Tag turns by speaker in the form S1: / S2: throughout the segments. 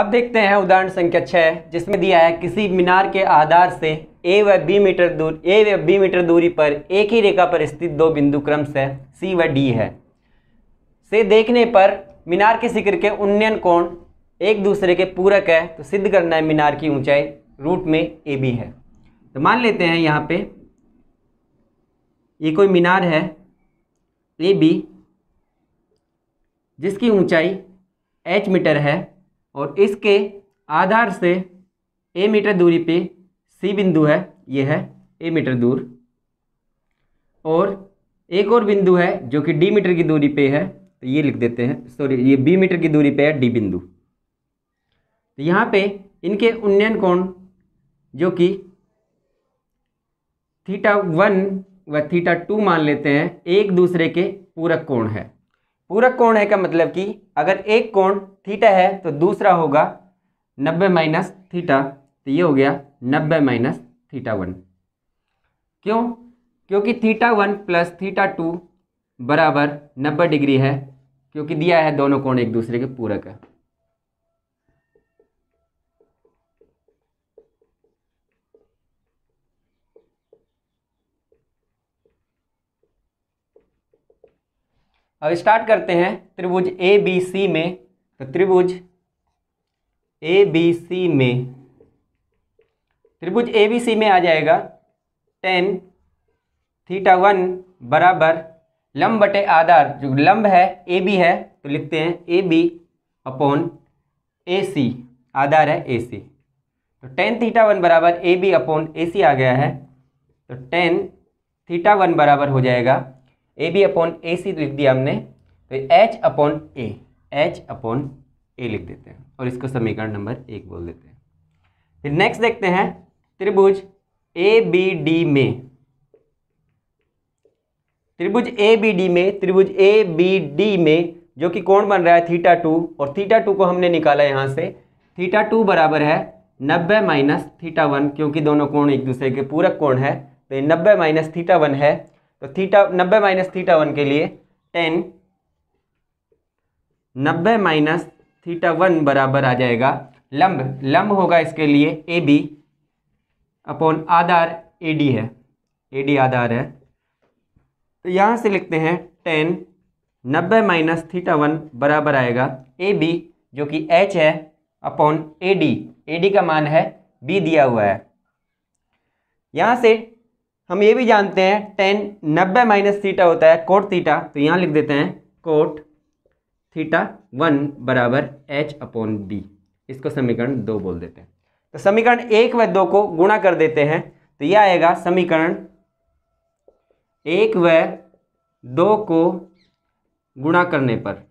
S1: अब देखते हैं उदाहरण संख्या छः जिसमें दिया है किसी मीनार के आधार से ए व बी मीटर दूर ए व बी मीटर दूरी पर एक ही रेखा पर स्थित दो बिंदु क्रम से सी व डी है से देखने पर मीनार के शिखर के उन्नयन कोण एक दूसरे के पूरक है तो सिद्ध करना है मीनार की ऊंचाई रूट में ए बी है तो मान लेते हैं यहाँ पे ये कोई मीनार है ए बी जिसकी ऊंचाई एच मीटर है और इसके आधार से ए मीटर दूरी पे सी बिंदु है ये है ए मीटर दूर और एक और बिंदु है जो कि डी मीटर की दूरी पे है तो ये लिख देते हैं सॉरी ये बी मीटर की दूरी पे है डी बिंदु तो यहाँ पे इनके उन्नयन कोण जो कि थीटा वन व थीटा टू मान लेते हैं एक दूसरे के पूरक कोण है पूरक कोण है का मतलब कि अगर एक कोण थीटा है तो दूसरा होगा नब्बे माइनस थीटा तो ये हो गया नब्बे माइनस थीटा वन क्यों क्योंकि theta one plus theta two बराबर नब्बे डिग्री है क्योंकि दिया है दोनों कोण एक दूसरे के पूरक है अब स्टार्ट करते हैं त्रिभुज ए बी सी में तो त्रिभुज ए बी सी में त्रिभुज ए बी सी में आ जाएगा टेन थीटा वन बराबर लंब बटे आधार जो लंब है ए बी है तो लिखते हैं ए बी अपॉन ए सी आधार है ए सी तो टेन थीटा वन बराबर ए बी अपॉन ए सी आ गया है तो टेन थीटा वन बराबर हो जाएगा ए बी अपॉन ए सी लिख दिया हमने तो H upon A H upon A लिख देते हैं और इसको समीकरण नंबर एक बोल देते हैं फिर नेक्स्ट देखते हैं त्रिभुज ए बी डी में त्रिभुज ए बी डी में त्रिभुज ए बी डी में जो कि कोण बन रहा है थीटा टू और थीटा टू को हमने निकाला यहाँ से थीटा टू बराबर है नब्बे माइनस थीटा वन क्योंकि दोनों कोण एक दूसरे के पूरक कोण है तो ये नब्बे माइनस थीटा वन है तो थीटा नब्बे माइनस थीटा वन के लिए टेन नब्बे माइनस थीटा वन बराबर आ जाएगा लंब लंब होगा इसके लिए ए बी अपॉन आधार ए डी है ए डी आधार है तो यहाँ से लिखते हैं टेन नब्बे माइनस थीटा वन बराबर आएगा ए बी जो कि एच है upon A D A D का मान है बी दिया हुआ है यहाँ से हम ये भी जानते हैं टेन नब्बे माइनस थीटा होता है कोट थीटा तो यहाँ लिख देते हैं कोट थीटा वन बराबर एच अपॉन बी इसको समीकरण दो बोल देते हैं तो समीकरण एक व दो को गुणा कर देते हैं तो यह आएगा समीकरण एक व दो को गुणा करने पर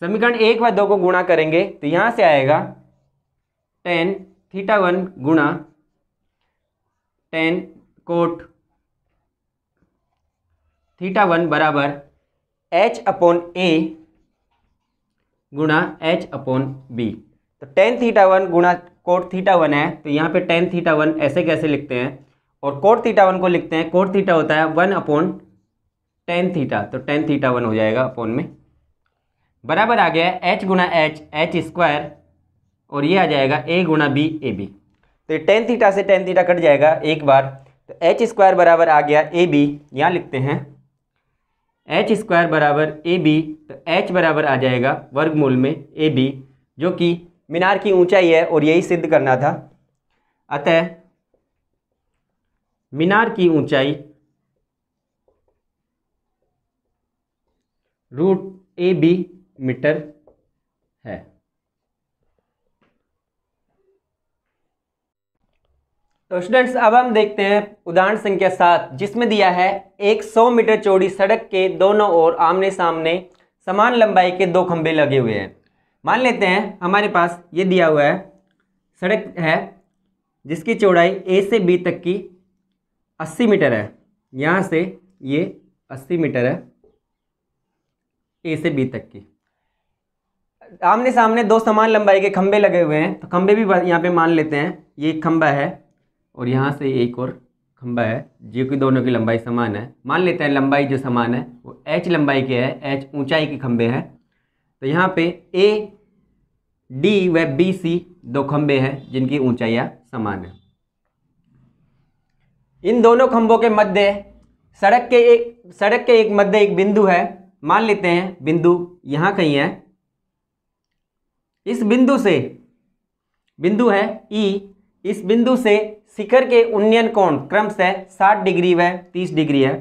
S1: समीकरण एक व दो को गुणा करेंगे तो यहाँ से आएगा टेन थीटा वन गुणा टेन कोट थीटा वन बराबर एच अपॉन ए गुणा एच अपॉन बी तो टेन थीटा वन गुणा कोट थीटा वन है तो यहाँ पे टेन थीटा वन ऐसे कैसे लिखते हैं और कोट थीटा वन को लिखते हैं कोट थीटा होता है वन अपॉन टेन थीटा तो टेन थीटा वन हो जाएगा अपॉन में बराबर आ गया एच गुणा एच एच स्क्वायर और ये आ जाएगा ए गुणा बी ए बी तो ये टेन थीटा से टेन थीटा कट जाएगा एक बार तो एच स्क्वायर बराबर आ गया ए बी यहाँ लिखते हैं एच स्क्वायर बराबर ए बी तो एच बराबर आ जाएगा वर्गमूल में ए बी जो कि मीनार की ऊंचाई है और यही सिद्ध करना था अतः मीनार की ऊंचाई रूट ए बी मीटर है तो स्टूडेंट्स अब हम देखते हैं उदाहरण संख्या सात जिसमें दिया है एक सौ मीटर चौड़ी सड़क के दोनों ओर आमने सामने समान लंबाई के दो खंभे लगे हुए हैं मान लेते हैं हमारे पास ये दिया हुआ है सड़क है जिसकी चौड़ाई ए से बी तक की अस्सी मीटर है यहाँ से ये अस्सी मीटर है ए से बी तक की आमने सामने दो समान लंबाई के खंभे लगे हुए हैं तो खंभे भी यहाँ पे मान लेते हैं ये खंभा है और यहाँ से एक और खंबा है जो कि दोनों की लंबाई समान है मान लेते हैं लंबाई जो समान है वो एच लंबाई के है एच ऊंचाई के खंबे हैं तो यहाँ पे ए डी व बी सी दो खंबे हैं जिनकी ऊंचाइयाँ समान है इन दोनों खंबों के मध्य सड़क के एक सड़क के एक मध्य एक बिंदु है मान लेते हैं बिंदु यहाँ कहीं है इस बिंदु से बिंदु है ई e, इस बिंदु से शिखर के उन्नयन कोण क्रमशः साठ 60 डिग्री व 30 डिग्री है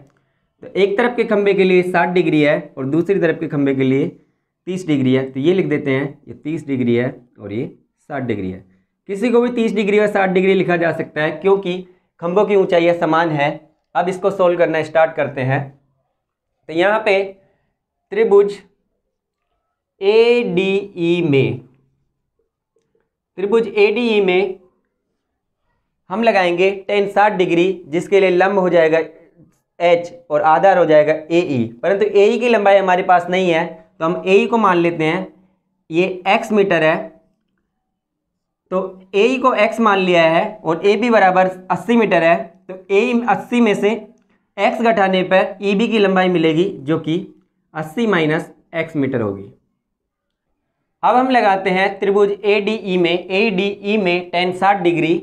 S1: तो एक तरफ के खंभे के लिए 60 डिग्री है और दूसरी तरफ के खंभे के लिए 30 डिग्री है तो ये लिख देते हैं ये 30 डिग्री है और ये 60 डिग्री है किसी को भी 30 डिग्री व 60 डिग्री लिखा जा सकता है क्योंकि खंभों की ऊंचाई समान है अब इसको सोल्व करना स्टार्ट करते हैं तो यहाँ पे त्रिभुज ए डी ई में त्रिभुज ए डी ई में हम लगाएंगे टेन साठ डिग्री जिसके लिए लंब हो जाएगा एच और आधार हो जाएगा ए ई e। परंतु ए ई e की लंबाई हमारे पास नहीं है तो हम ए ई e को मान लेते हैं ये एक्स मीटर है तो ए ई को एक्स मान लिया है और ए बी बराबर अस्सी मीटर है तो ए ई अस्सी में से एक्स घटाने पर ई बी की लंबाई मिलेगी जो कि अस्सी माइनस एक्स मीटर होगी अब हम लगाते हैं त्रिभुज ए डी ई में ए डी ई में टेन साठ डिग्री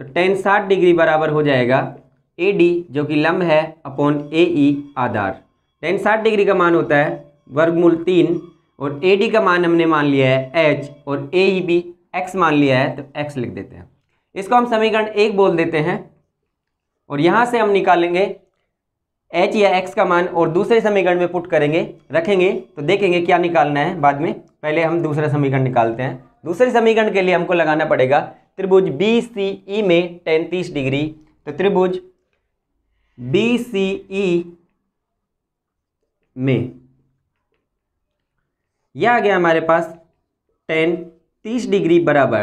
S1: तो टेन साठ डिग्री बराबर हो जाएगा ए डी जो कि लम्ब है अपॉन ए ई e आधार टेन साठ डिग्री का मान होता है वर्गमूल तीन और ए डी का मान हमने मान लिया है एच और ए ई बी एक्स मान लिया है तो एक्स लिख देते हैं इसको हम समीकरण एक बोल देते हैं और यहाँ से हम निकालेंगे एच या एक्स का मान और दूसरे समीकरण में पुट करेंगे रखेंगे तो देखेंगे क्या निकालना है बाद में पहले हम दूसरा समीकरण निकालते हैं दूसरे समीकरण के लिए हमको लगाना पड़ेगा त्रिभुज बी सी ई में टेन तीस डिग्री तो त्रिभुज बी सी ई में यह आ गया हमारे पास टेन तीस डिग्री बराबर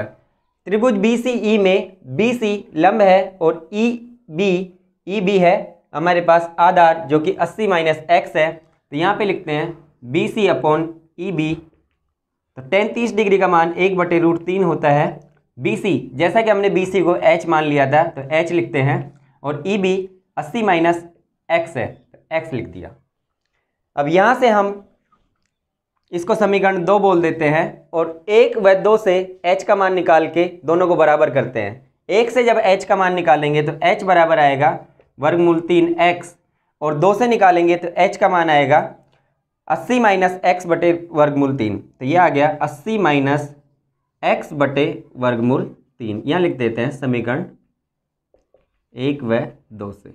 S1: त्रिभुज बी सी ई में बी सी लंब है और ई बी ई बी है हमारे पास आधार जो कि 80 माइनस एक्स है तो यहाँ पे लिखते हैं B C upon E e B तो टेन तीस डिग्री का मान एक बटे रूट तीन होता है BC जैसा कि हमने BC को H मान लिया था तो H लिखते हैं और EB 80 माइनस एक्स है तो X लिख दिया अब यहाँ से हम इसको समीकरण दो बोल देते हैं और एक व दो से H का मान निकाल के दोनों को बराबर करते हैं एक से जब H का मान निकालेंगे तो H बराबर आएगा वर्गमूल तीन एक्स और दो से निकालेंगे तो H का मान आएगा अस्सी माइनस एक्स बटे वर्गमूल तीन तो ये आ गया अस्सी माइनस एक्स बटे वर्गमूल तीन यहाँ लिख देते हैं समीकरण एक व दो से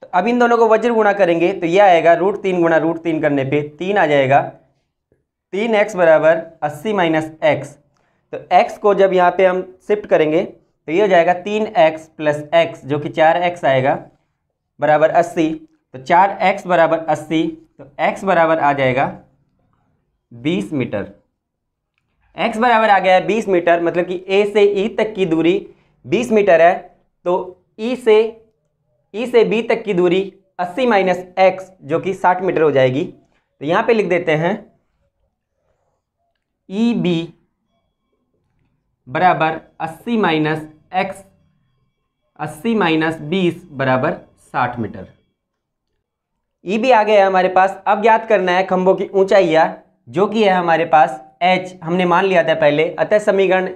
S1: तो अब इन दोनों को वज्र गुणा करेंगे तो यह आएगा रूट तीन गुणा रूट तीन करने पे तीन आ जाएगा तीन एक्स बराबर अस्सी माइनस एक्स तो एक्स को जब यहाँ पे हम शिफ्ट करेंगे तो ये हो जाएगा तीन एक्स प्लस एक्स जो कि चार एक्स आएगा बराबर अस्सी तो चार एक्स बराबर अस्सी तो एक्स बराबर आ जाएगा बीस मीटर एक्स बराबर आ गया है बीस मीटर मतलब कि ए से ई e तक की दूरी बीस मीटर है तो ई e से ई e से बी तक की दूरी अस्सी माइनस एक्स जो कि साठ मीटर हो जाएगी तो यहाँ पे लिख देते हैं ई e बी बराबर अस्सी माइनस एक्स अस्सी माइनस बीस बराबर साठ मीटर ई e बी आ गया है हमारे पास अब याद करना है खम्भों की ऊंचाई या जो कि है हमारे पास h हमने मान लिया था पहले अतः समीकरण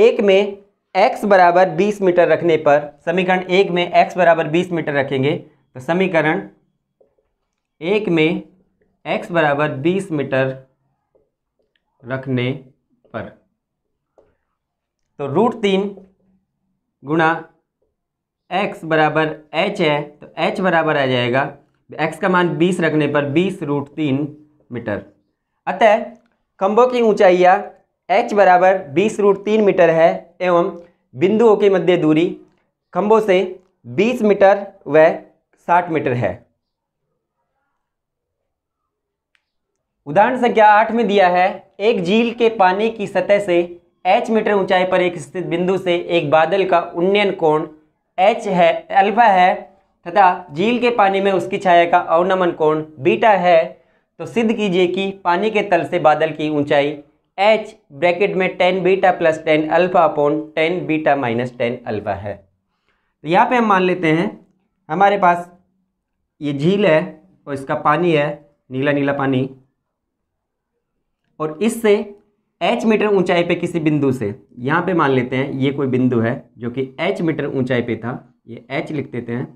S1: एक में x बराबर बीस मीटर रखने पर समीकरण एक में x बराबर बीस मीटर रखेंगे तो समीकरण एक में x बराबर बीस मीटर रखने पर तो रूट तीन गुणा एक्स बराबर एच है तो एच बराबर आ जाएगा एक्स का मान बीस रखने पर बीस रूट तीन मीटर अतः खंभों की ऊंचाइयाँ एच बराबर बीस रूट तीन मीटर है एवं बिंदुओं के मध्य दूरी खंभों से 20 मीटर व 60 मीटर है उदाहरण संख्या आठ में दिया है एक झील के पानी की सतह से एच मीटर ऊंचाई पर एक स्थित बिंदु से एक बादल का उन्नयन कोण एच है अल्फा है तथा झील के पानी में उसकी छाया का अवनमन कोण बीटा है तो सिद्ध कीजिए कि पानी के तल से बादल की ऊंचाई एच ब्रैकेट में tan beta plus tan alpha upon tan beta minus tan alpha है तो यहाँ पे हम मान लेते हैं हमारे पास ये झील है और इसका पानी है नीला नीला पानी और इससे एच मीटर ऊंचाई पे किसी बिंदु से यहाँ पे मान लेते हैं ये कोई बिंदु है जो कि एच मीटर ऊंचाई पे था ये एच लिख देते हैं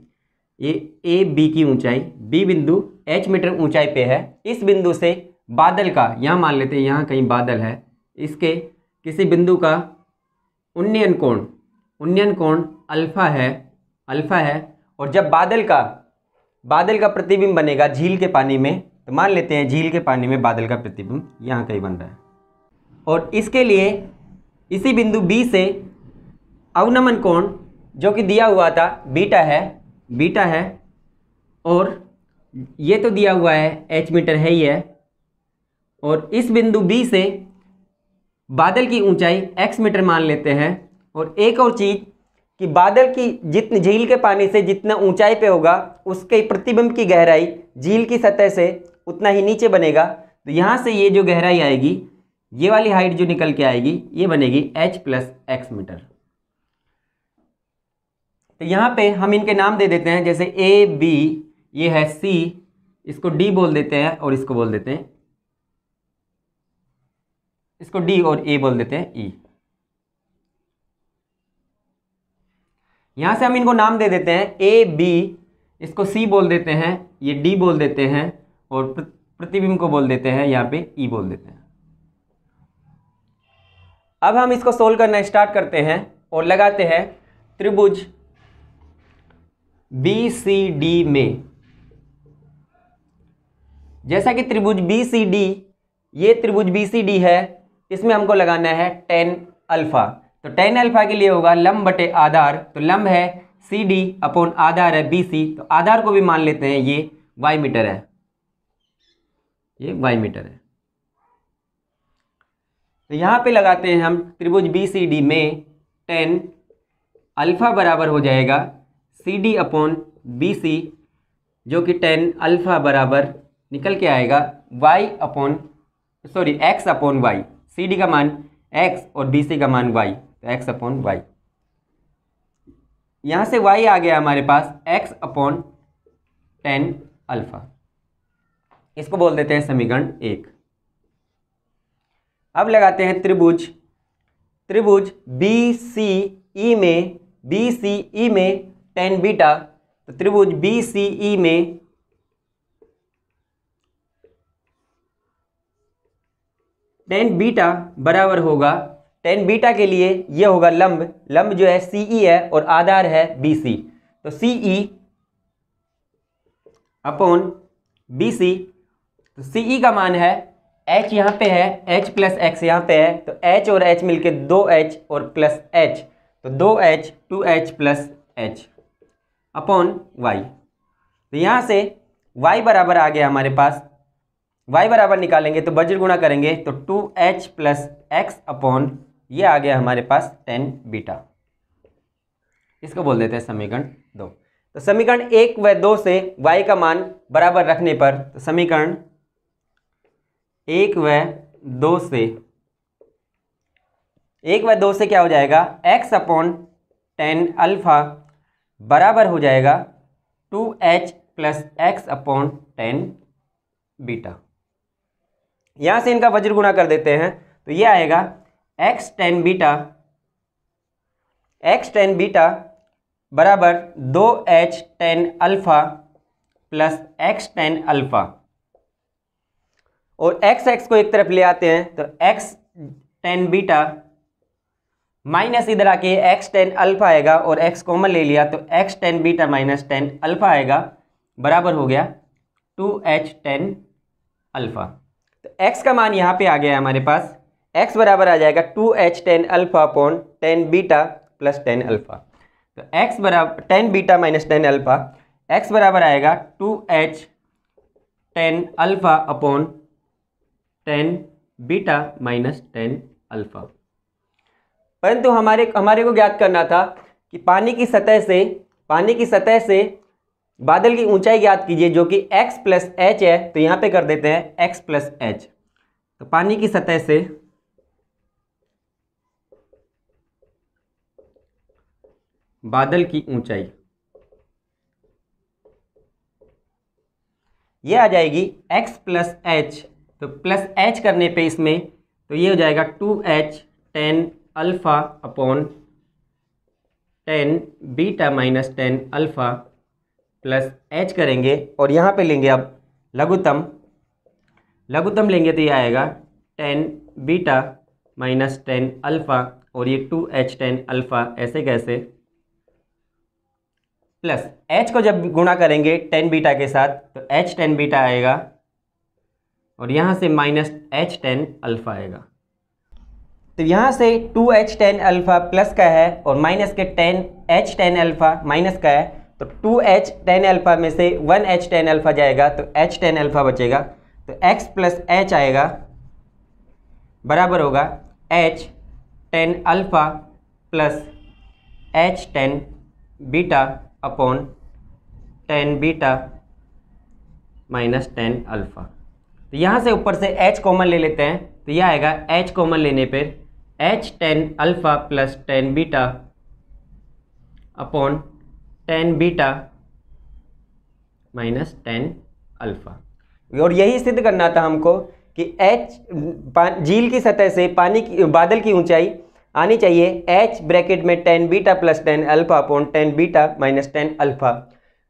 S1: ये ए बी की ऊंचाई बी बिंदु एच मीटर ऊंचाई पे है इस बिंदु से बादल का यहाँ मान लेते हैं यहाँ कहीं बादल है इसके किसी बिंदु का उन्नयन कोण उन्नयन कोण अल्फ़ा है अल्फ़ा है और जब बादल का बादल का प्रतिबिंब बनेगा झील के पानी में तो मान लेते हैं झील के पानी में बादल का प्रतिबिंब यहाँ कहीं बन रहा है और इसके लिए इसी बिंदु बी से अवनमन कोण जो कि दिया हुआ था बीटा है बीटा है और ये तो दिया हुआ है एच मीटर है ही है और इस बिंदु बी से बादल की ऊंचाई एक्स मीटर मान लेते हैं और एक और चीज़ कि बादल की जितनी झील के पानी से जितना ऊंचाई पे होगा उसके प्रतिबिंब की गहराई झील की सतह से उतना ही नीचे बनेगा तो यहाँ से ये जो गहराई आएगी ये वाली हाइट जो निकल के आएगी ये बनेगी h प्लस एक्स मीटर तो यहाँ पे हम इनके नाम दे देते हैं जैसे ए बी ये है सी इसको डी बोल देते हैं और इसको बोल देते हैं इसको डी और ए बोल देते हैं ई e। यहाँ से हम इनको नाम दे देते हैं ए बी इसको सी बोल देते हैं ये डी बोल देते हैं और प्रतिबिंब को बोल देते हैं यहाँ पे ई e बोल देते हैं अब हम इसको सोल्व करना स्टार्ट करते हैं और लगाते हैं त्रिभुज बी सी डी में जैसा कि त्रिभुज बी सी डी ये त्रिभुज बी सी डी है इसमें हमको लगाना है टेन अल्फा तो टेन अल्फा के लिए होगा लंब बटे आधार तो लंब है सी डी अपोन आधार है बी सी तो आधार को भी मान लेते हैं ये वाई मीटर है ये वाई मीटर है तो यहाँ पे लगाते हैं हम त्रिभुज बी सी डी में टेन अल्फा बराबर हो जाएगा C D upon B C जो कि टेन अल्फ़ा बराबर निकल के आएगा Y upon sorry X upon Y C D का मान एक्स और बी सी का मान वाई तो एक्स अपॉन वाई यहाँ से वाई आ गया हमारे पास एक्स अपॉन टेन अल्फ़ा इसको बोल देते हैं समीकरण एक अब लगाते हैं त्रिभुज त्रिभुज बी सी ई में बी सी ई में टेन बीटा तो त्रिभुज बी सी ई में टेन बीटा बराबर होगा टेन बीटा के लिए यह होगा लंब लंब जो है सी ई e है और आधार है बी सी तो C E e upon B C तो सी ई e का मान है एच यहाँ पे है एच प्लस एक्स यहाँ पे है तो एच और एच मिलके दो एच और प्लस एच तो दो H two H plus H upon Y तो यहाँ से वाई बराबर आ गया हमारे पास वाई बराबर निकालेंगे तो बजट गुणा करेंगे तो two H plus X upon ये आ गया हमारे पास टेन बीटा इसको बोल देते हैं समीकरण दो तो समीकरण एक व दो से y का मान बराबर रखने पर तो समीकरण एक व दो से एक व दो से क्या हो जाएगा x अपॉन टेन अल्फा बराबर हो जाएगा two H plus X upon tan beta यहाँ से इनका वज्र गुणा कर देते हैं तो ये आएगा X tan beta X tan beta बराबर दो H tan alpha plus X tan alpha और एक्स एक्स को एक तरफ ले आते हैं तो एक्स टेन बीटा माइनस इधर आके एक्स टेन अल्फा आएगा और एक्स कॉमन ले लिया तो X tan beta minus tan alpha आएगा बराबर हो गया टू एच टेन अल्फ़ा तो एक्स का मान यहाँ पे आ गया हमारे पास एक्स बराबर आ जाएगा two H tan alpha upon tan beta plus tan alpha तो एक्स बराबर tan beta minus tan alpha X बराबर आएगा two H tan alpha upon tan beta minus tan alpha परंतु हमारे हमारे को ज्ञात करना था कि पानी की सतह से पानी की सतह से बादल की ऊंचाई ज्ञात कीजिए जो कि x प्लस एच है तो यहाँ पे कर देते हैं x प्लस एच तो पानी की सतह से बादल की ऊंचाई ये आ जाएगी x प्लस एच तो प्लस एच करने पे इसमें तो ये हो जाएगा two H tan alpha upon tan beta minus tan alpha plus H करेंगे और यहाँ पे लेंगे अब लघुतम लघुतम लेंगे तो ये आएगा tan beta minus tan alpha और ये टू एच टेन अल्फ़ा ऐसे कैसे प्लस एच को जब गुणा करेंगे टेन बीटा के साथ तो एच टेन बीटा आएगा और यहाँ से माइनस एच टेन अल्फ़ा आएगा तो यहाँ से two H tan alpha plus का है और माइनस के tan H tan alpha minus का है तो टू एच टेन अल्फ़ा में से वन एच टेन अल्फ़ा जाएगा तो एच टेन अल्फ़ा बचेगा तो एक्स प्लस एच आएगा बराबर होगा H tan alpha plus H tan beta upon tan beta minus tan alpha तो यहाँ से ऊपर से एच कॉमन ले लेते हैं तो यह आएगा एच कॉमन लेने पर H tan alpha plus tan beta upon tan beta minus tan alpha और यही सिद्ध करना था हमको कि एच झील की सतह से पानी की बादल की ऊंचाई आनी चाहिए एच ब्रैकेट में tan beta plus tan alpha upon tan beta minus tan alpha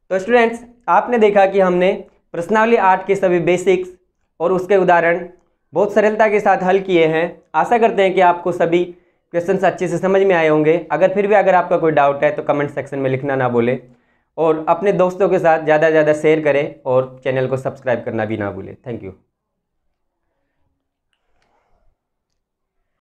S1: तो स्टूडेंट्स आपने देखा कि हमने प्रश्नावली आर्ट के सभी बेसिक्स और उसके उदाहरण बहुत सरलता के साथ हल किए हैं आशा करते हैं कि आपको सभी क्वेश्चन अच्छे से समझ में आए होंगे अगर फिर भी अगर आपका कोई डाउट है तो कमेंट सेक्शन में लिखना ना भूलें और अपने दोस्तों के साथ ज़्यादा से ज़्यादा शेयर करें और चैनल को सब्सक्राइब करना भी ना भूलें थैंक यू